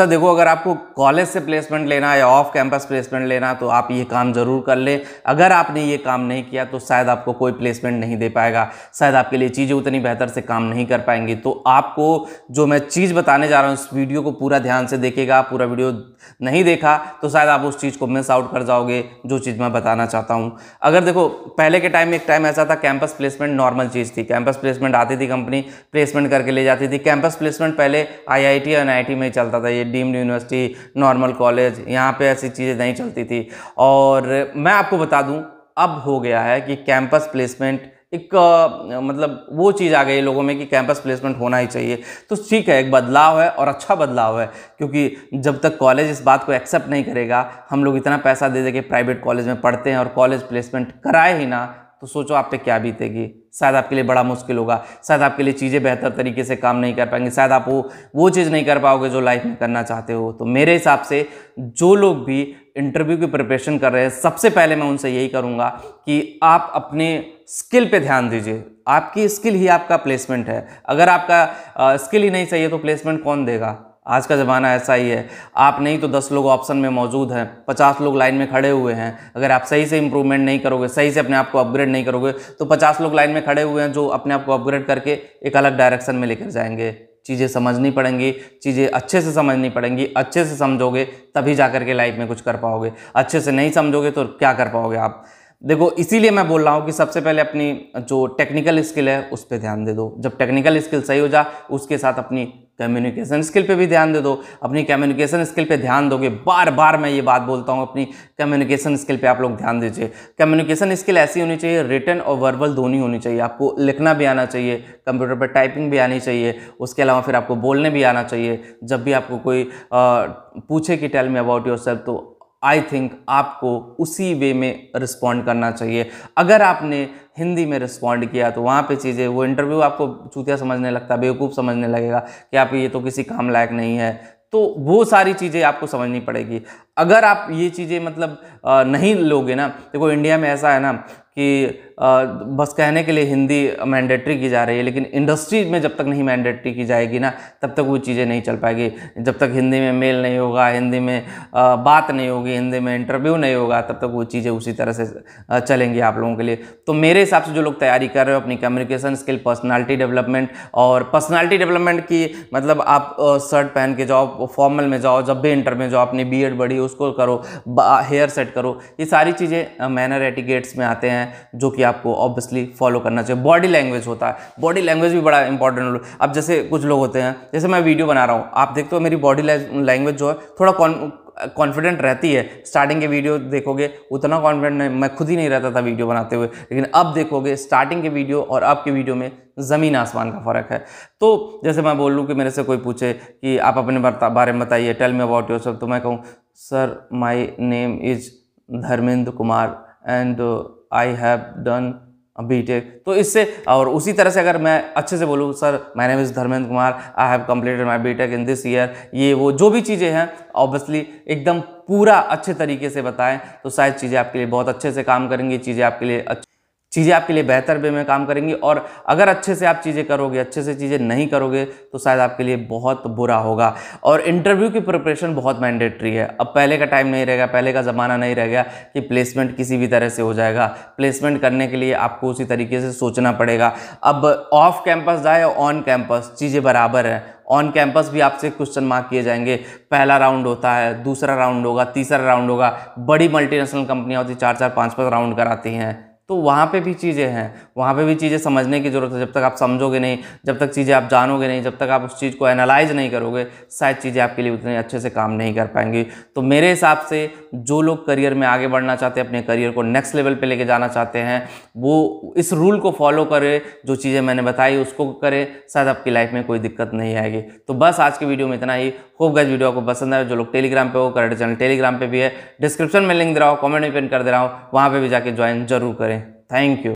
sir तो देखो अगर आपको कॉलेज से प्लेसमेंट लेना है या ऑफ कैंपस प्लेसमेंट लेना तो आप ये काम ज़रूर कर ले अगर आपने ये काम नहीं किया तो शायद आपको कोई प्लेसमेंट नहीं दे पाएगा शायद आपके लिए चीज़ें उतनी बेहतर से काम नहीं कर पाएंगी तो आपको जो मैं चीज़ बताने जा रहा हूँ इस वीडियो को पूरा ध्यान से देखेगा पूरा वीडियो नहीं देखा तो शायद आप उस चीज़ को मिस आउट कर जाओगे जो चीज़ मैं बताना चाहता हूँ अगर देखो पहले के टाइम में एक टाइम ऐसा था कैंपस प्लेसमेंट नॉर्मल चीज़ थी कैंपस प्लेसमेंट आती थी कंपनी प्लेसमेंट करके ले जाती थी कैंपस प्लेसमेंट पहले I I T N I T में चलता था ये डीम्ड यूनिवर्सिटी नॉर्मल कॉलेज यहाँ पे ऐसी चीज़ें नहीं चलती थी और मैं आपको बता दूँ अब हो गया है कि कैंपस प्लेसमेंट एक आ, मतलब वो चीज़ आ गई लोगों में कि कैंपस प्लेसमेंट होना ही चाहिए तो ठीक है एक बदलाव है और अच्छा बदलाव है क्योंकि जब तक कॉलेज इस बात को एक्सेप्ट नहीं करेगा हम लोग इतना पैसा दे दे के प्राइवेट कॉलेज में पढ़ते हैं और कॉलेज प्लेसमेंट कराए ही ना तो सोचो आप पे क्या बीतेगी शायद आपके लिए बड़ा मुश्किल होगा शायद आपके लिए चीज़ें बेहतर तरीके से काम नहीं कर पाएंगे शायद आप वो वो चीज़ नहीं कर पाओगे जो लाइफ में करना चाहते हो तो मेरे हिसाब से जो लोग भी इंटरव्यू की प्रिपरेशन कर रहे हैं सबसे पहले मैं उनसे यही करूँगा कि आप अपने स्किल पे ध्यान दीजिए आपकी स्किल ही आपका प्लेसमेंट है अगर आपका स्किल ही नहीं सही है तो प्लेसमेंट कौन देगा आज का ज़माना ऐसा ही है आप नहीं तो दस लोग ऑप्शन में मौजूद हैं पचास लोग लाइन में खड़े हुए हैं अगर आप सही से इंप्रूवमेंट नहीं करोगे सही से अपने आप को अपग्रेड नहीं करोगे तो पचास लोग लाइन में खड़े हुए हैं जो अपने आप को अपग्रेड करके एक अलग डायरेक्शन में लेकर जाएंगे चीज़ें समझनी पड़ेंगी चीज़ें अच्छे से समझनी पड़ेंगी अच्छे से समझोगे तभी जा के लाइफ में कुछ कर पाओगे अच्छे से नहीं समझोगे तो क्या कर पाओगे आप देखो इसीलिए मैं बोल रहा हूँ कि सबसे पहले अपनी जो टेक्निकल स्किल है उस पर ध्यान दे दो जब टेक्निकल स्किल सही हो जाए उसके साथ अपनी कम्युनिकेशन स्किल पे भी ध्यान दे दो अपनी कम्युनिकेशन स्किल पे ध्यान दोगे बार बार मैं ये बात बोलता हूँ अपनी कम्युनिकेशन स्किल पे आप लोग ध्यान दीजिए कम्युनिकेशन स्किल ऐसी होनी चाहिए रिटर्न और वर्बल दोनों होनी चाहिए आपको लिखना भी आना चाहिए कंप्यूटर पर टाइपिंग भी आनी चाहिए उसके अलावा फिर आपको बोलने भी आना चाहिए जब भी आपको कोई आ, पूछे कि टेल मी अबाउट योर तो आई थिंक आपको उसी वे में रिस्पॉन्ड करना चाहिए अगर आपने हिंदी में रिस्पॉन्ड किया तो वहाँ पे चीज़ें वो इंटरव्यू आपको चूतिया समझने लगता है बेवकूफ़ समझने लगेगा कि आप ये तो किसी काम लायक नहीं है तो वो सारी चीज़ें आपको समझनी पड़ेगी अगर आप ये चीज़ें मतलब नहीं लोगे ना देखो इंडिया में ऐसा है ना कि बस कहने के लिए हिंदी मैंडेटरी की जा रही है लेकिन इंडस्ट्री में जब तक नहीं मैंडेटरी की जाएगी ना तब तक वो चीज़ें नहीं चल पाएगी जब तक हिंदी में मेल नहीं होगा हिंदी में बात नहीं होगी हिंदी में इंटरव्यू नहीं होगा तब तक वो चीज़ें उसी तरह से चलेंगी आप लोगों के लिए तो मेरे हिसाब से जो लोग तैयारी कर रहे हो अपनी कम्युनिकेशन स्किल पर्सनैलिटी डेवलपमेंट और पर्सनैलिटी डेवलपमेंट की मतलब आप शर्ट पहन के जाओ फॉर्मल में जाओ जब भी इंटरव्यू जाओ अपनी बी बड़ी उसको करो हेयर सेट करो ये सारी चीज़ें मैनर एटिकेट्स में आते हैं जो कि आपको ऑब्वियसली फॉलो करना चाहिए बॉडी लैंग्वेज होता है बॉडी लैंग्वेज भी बड़ा इंपॉर्टेंट रोल अब जैसे कुछ लोग होते हैं जैसे मैं वीडियो बना रहा हूँ आप देखते हो मेरी बॉडी लैंग्वेज जो है थोड़ा कॉन्फिडेंट रहती है स्टार्टिंग के वीडियो देखोगे उतना कॉन्फिडेंट नहीं मैं खुद ही नहीं रहता था वीडियो बनाते हुए लेकिन अब देखोगे स्टार्टिंग के वीडियो और अब के वीडियो में ज़मीन आसमान का फ़र्क है तो जैसे मैं बोल लूँ कि मेरे से कोई पूछे कि आप अपने बारे में बताइए टेल मी अबाउट योर सब तो मैं कहूँ sir my name is Dharmendra Kumar and I have done BTech e तो इससे और उसी तरह से अगर मैं अच्छे से बोलूँ sir my name is Dharmendra Kumar I have completed my BTech in this year ये वो जो भी चीज़ें हैं ऑब्वियसली एकदम पूरा अच्छे तरीके से बताएं तो शायद चीज़ें आपके लिए बहुत अच्छे से काम करेंगी चीज़ें आपके लिए अच्छी चीज़ें आपके लिए बेहतर वे में काम करेंगी और अगर अच्छे से आप चीज़ें करोगे अच्छे से चीज़ें नहीं करोगे तो शायद आपके लिए बहुत बुरा होगा और इंटरव्यू की प्रिपरेशन बहुत मैंडेटरी है अब पहले का टाइम नहीं रहेगा पहले का ज़माना नहीं रह गया कि प्लेसमेंट किसी भी तरह से हो जाएगा प्लेसमेंट करने के लिए आपको उसी तरीके से सोचना पड़ेगा अब ऑफ कैंपस जाए ऑन कैंपस चीज़ें बराबर हैं ऑन कैंपस भी आपसे क्वेश्चन मार्क किए जाएंगे पहला राउंड होता है दूसरा राउंड होगा तीसरा राउंड होगा बड़ी मल्टीनेशनल कंपनियाँ होती चार चार पाँच पाँच राउंड कराती हैं तो वहाँ पे भी चीज़ें हैं वहाँ पे भी चीज़ें समझने की ज़रूरत है जब तक आप समझोगे नहीं जब तक चीज़ें आप जानोगे नहीं जब तक आप उस चीज़ को एनालाइज नहीं करोगे शायद चीज़ें आपके लिए उतने अच्छे से काम नहीं कर पाएंगी तो मेरे हिसाब से जो लोग करियर में आगे बढ़ना चाहते हैं अपने करियर को नेक्स्ट लेवल पर लेके जाना चाहते हैं वो इस रूल को फॉलो करें जो चीज़ें मैंने बताई उसको करें शायद आपकी लाइफ में कोई दिक्कत नहीं आएगी तो बस आज के वीडियो में इतना ही खूब गैस वीडियो आपको पसंद आया जो लोग टेलीग्राम पे हो करंट चैनल टेलीग्राम पे भी है डिस्क्रिप्शन में लिंक दे रहा हूँ कॉमेंट भी पिन कर दे रहा हूँ वहाँ पर भी जाके ज्वाइन जरूर करें थैंक यू